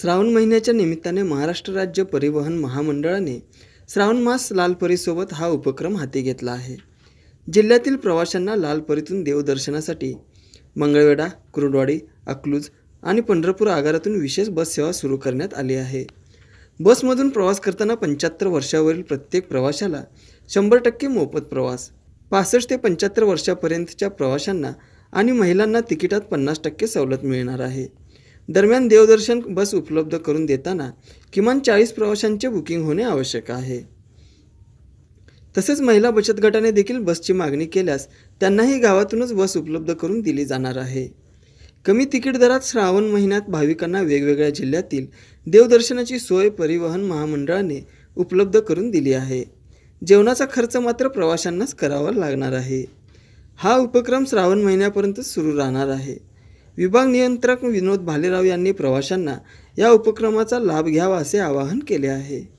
श्रावण महिन्याच्या निमित्ताने महाराष्ट्र राज्य परिवहन महामंडळाने श्रावण मास लालपरीसोबत हा उपक्रम हाती घेतला आहे जिल्ह्यातील प्रवाशांना लालपरीतून देवदर्शनासाठी मंगळवेढा कुरुडवाडी अकलूज आणि पंढरपूर आगारातून विशेष बस सेवा सुरू करण्यात आली आहे बसमधून प्रवास करताना पंच्याहत्तर वर्षावरील प्रत्येक प्रवाशाला शंभर टक्के मोफत प्रवास पासष्ट ते पंच्याहत्तर वर्षापर्यंतच्या प्रवाशांना आणि महिलांना तिकिटात पन्नास टक्के सवलत मिळणार आहे दरम्यान देवदर्शन बस उपलब्ध करून देताना किमान चाळीस प्रवाशांचे बुकिंग होणे आवश्यक आहे तसेच महिला बचत गटाने देखील बसची मागणी केल्यास त्यांनाही गावातूनच बस उपलब्ध करून दिली जाणार आहे कमी तिकीट दरात श्रावण महिन्यात भाविकांना वेगवेगळ्या जिल्ह्यातील देवदर्शनाची सोय परिवहन महामंडळाने उपलब्ध करून दिली आहे जेवणाचा खर्च मात्र प्रवाशांनाच करावा लागणार आहे हा उपक्रम श्रावण महिन्यापर्यंत सुरू राहणार आहे विभाग नियंत्रक विनोद भालेराव यांनी प्रवाशांना या उपक्रमाचा लाभ घ्यावा असे आवाहन केले आहे